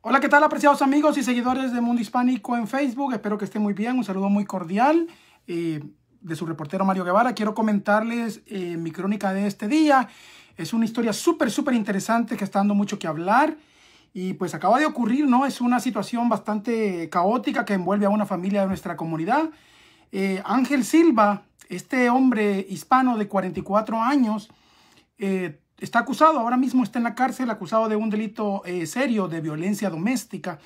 Hola, ¿qué tal apreciados amigos y seguidores de Mundo Hispánico en Facebook? Espero que estén muy bien. Un saludo muy cordial eh, de su reportero Mario Guevara. Quiero comentarles eh, mi crónica de este día. Es una historia súper, súper interesante que está dando mucho que hablar. Y pues acaba de ocurrir, ¿no? Es una situación bastante caótica que envuelve a una familia de nuestra comunidad. Eh, Ángel Silva, este hombre hispano de 44 años, está acusado, ahora mismo está en la cárcel acusado de un delito eh, serio de violencia doméstica.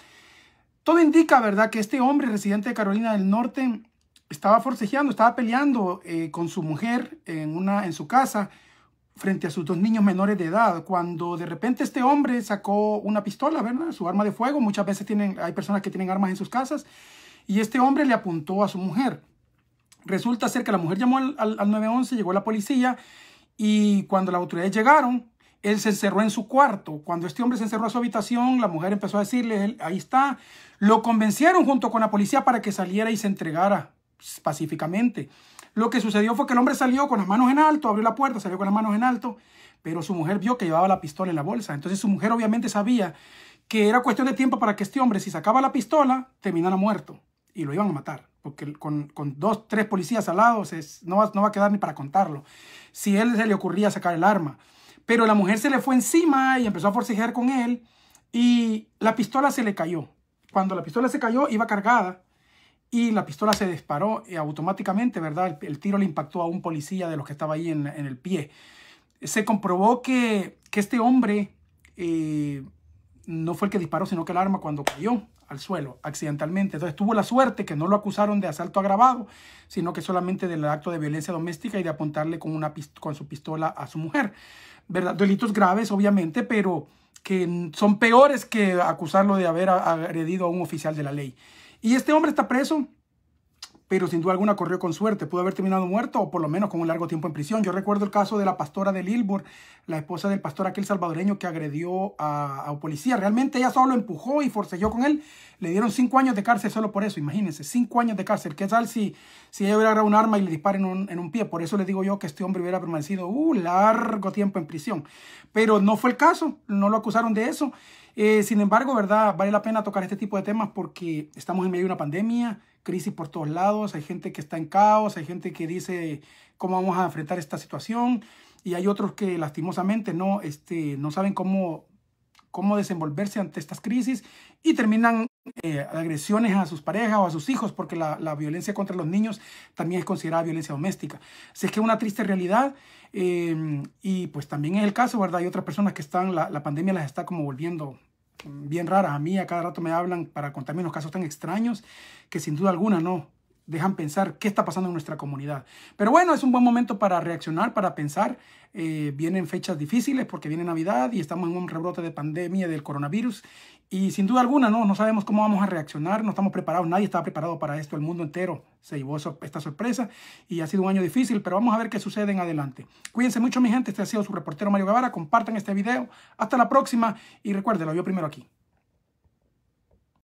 Todo indica, ¿verdad?, que este hombre residente de Carolina del Norte estaba forcejeando, estaba peleando eh, con su mujer en, una, en su casa frente a sus dos niños menores de edad, cuando de repente este hombre sacó una pistola, ¿verdad? Su arma de fuego, muchas veces tienen, hay personas que tienen armas en sus casas, y este hombre le apuntó a su mujer. Resulta ser que la mujer llamó al, al, al 911, llegó la policía y cuando las autoridades llegaron, él se encerró en su cuarto. Cuando este hombre se encerró en su habitación, la mujer empezó a decirle, ahí está. Lo convencieron junto con la policía para que saliera y se entregara pacíficamente. Lo que sucedió fue que el hombre salió con las manos en alto, abrió la puerta, salió con las manos en alto, pero su mujer vio que llevaba la pistola en la bolsa. Entonces su mujer obviamente sabía que era cuestión de tiempo para que este hombre, si sacaba la pistola, terminara muerto y lo iban a matar porque con, con dos, tres policías al lado no, va, no va a quedar ni para contarlo. Si él se le ocurría sacar el arma. Pero la mujer se le fue encima y empezó a forcejear con él y la pistola se le cayó. Cuando la pistola se cayó iba cargada y la pistola se disparó automáticamente, ¿verdad? El, tiro le impactó a un policía de los que estaba ahí en, el pie. Se comprobó que, que este hombre eh, no fue el que disparó, sino que el arma cuando cayó al suelo accidentalmente. Entonces tuvo la suerte que no lo acusaron de asalto agravado, sino que solamente del acto de violencia doméstica y de apuntarle con, una, con su pistola a su mujer. ¿Verdad? Delitos graves, obviamente, pero que son peores que acusarlo de haber agredido a un oficial de la ley. Y este hombre está preso pero sin duda alguna corrió con suerte. Pudo haber terminado muerto o por lo menos con un largo tiempo en prisión. Yo recuerdo el caso de la pastora de Lilbur, la esposa del pastor aquel salvadoreño que agredió a, un policía. Realmente ella solo empujó y forcejeó con él. Le dieron cinco años de cárcel solo por eso. Imagínense, cinco años de cárcel. ¿Qué tal si, si ella hubiera agarrado un arma y le disparen en un pie? Por eso le digo yo que este hombre hubiera permanecido un uh, largo tiempo en prisión. Pero no fue el caso. No lo acusaron de eso. Eh, sin embargo, ¿verdad? Vale la pena tocar este tipo de temas porque estamos en medio de una pandemia, crisis por todos lados, hay gente que está en caos, hay gente que dice cómo vamos a enfrentar esta situación y hay otros que lastimosamente no, este, no saben cómo cómo desenvolverse ante estas crisis y terminan eh, agresiones a sus parejas o a sus hijos, porque la, violencia contra los niños también es considerada violencia doméstica. Así que es una triste realidad em, y pues también es el caso, ¿verdad? Hay otras personas que están, la, la pandemia las está como volviendo bien raras. A mí a cada rato me hablan para contarme unos casos tan extraños que sin duda alguna no, dejan pensar qué está pasando en nuestra comunidad. Pero bueno, es un buen momento para reaccionar, para pensar. Eh, vienen fechas difíciles porque viene Navidad y estamos en un rebrote de pandemia del coronavirus y sin duda alguna no, no sabemos cómo vamos a reaccionar, no estamos preparados, nadie está preparado para esto, el mundo entero se llevó esta sorpresa y ha sido un año difícil, pero vamos a ver qué sucede en adelante. Cuídense mucho mi gente, este ha sido su reportero Mario Guevara, compartan este video, hasta la próxima y recuerden, lo vio primero aquí.